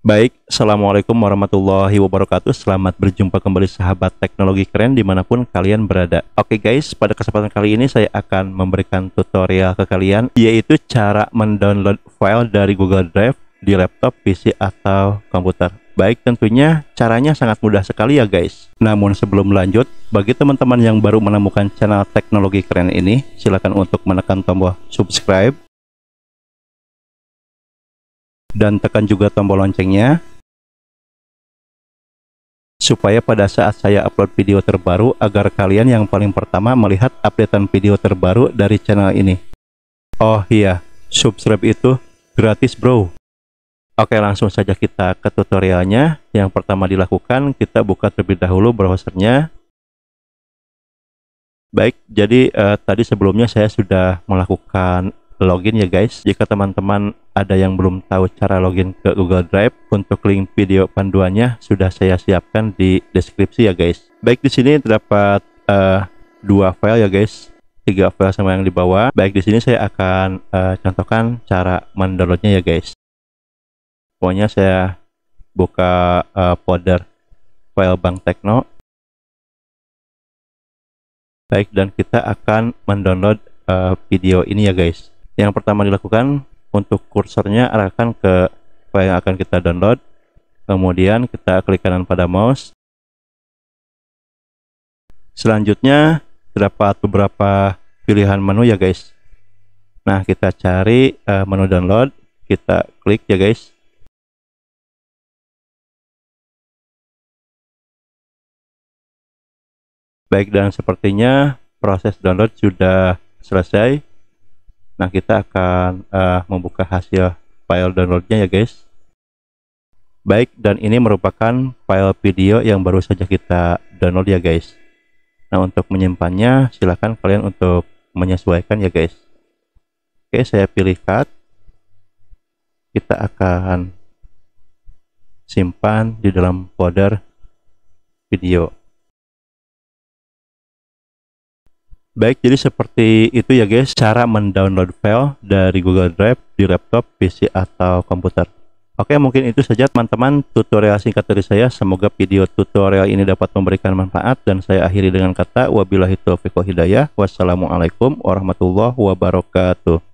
Baik, Assalamualaikum warahmatullahi wabarakatuh Selamat berjumpa kembali sahabat teknologi keren dimanapun kalian berada Oke guys, pada kesempatan kali ini saya akan memberikan tutorial ke kalian Yaitu cara mendownload file dari Google Drive di laptop, PC, atau komputer Baik tentunya caranya sangat mudah sekali ya guys Namun sebelum lanjut, bagi teman-teman yang baru menemukan channel teknologi keren ini Silahkan untuk menekan tombol subscribe dan tekan juga tombol loncengnya supaya pada saat saya upload video terbaru agar kalian yang paling pertama melihat updatean video terbaru dari channel ini. Oh iya, subscribe itu gratis bro. Oke langsung saja kita ke tutorialnya. Yang pertama dilakukan kita buka terlebih dahulu browsernya. Baik, jadi eh, tadi sebelumnya saya sudah melakukan login ya guys. Jika teman-teman ada yang belum tahu cara login ke Google Drive, untuk link video panduannya sudah saya siapkan di deskripsi ya guys. Baik di sini terdapat uh, dua file ya guys, tiga file sama yang di bawah. Baik di sini saya akan uh, contohkan cara mendownloadnya ya guys. Pokoknya saya buka uh, folder file Bank Tekno. Baik dan kita akan mendownload uh, video ini ya guys yang pertama dilakukan untuk kursornya arahkan ke file yang akan kita download kemudian kita klik kanan pada mouse selanjutnya terdapat beberapa pilihan menu ya guys nah kita cari uh, menu download kita klik ya guys baik dan sepertinya proses download sudah selesai Nah kita akan uh, membuka hasil file downloadnya ya guys. Baik dan ini merupakan file video yang baru saja kita download ya guys. Nah untuk menyimpannya silahkan kalian untuk menyesuaikan ya guys. Oke saya pilih cut. Kita akan simpan di dalam folder video. Baik, jadi seperti itu ya guys, cara mendownload file dari Google Drive di laptop, PC, atau komputer. Oke, mungkin itu saja teman-teman tutorial singkat dari saya. Semoga video tutorial ini dapat memberikan manfaat dan saya akhiri dengan kata wabillahi taufiq hidayah. Wassalamualaikum warahmatullahi wabarakatuh.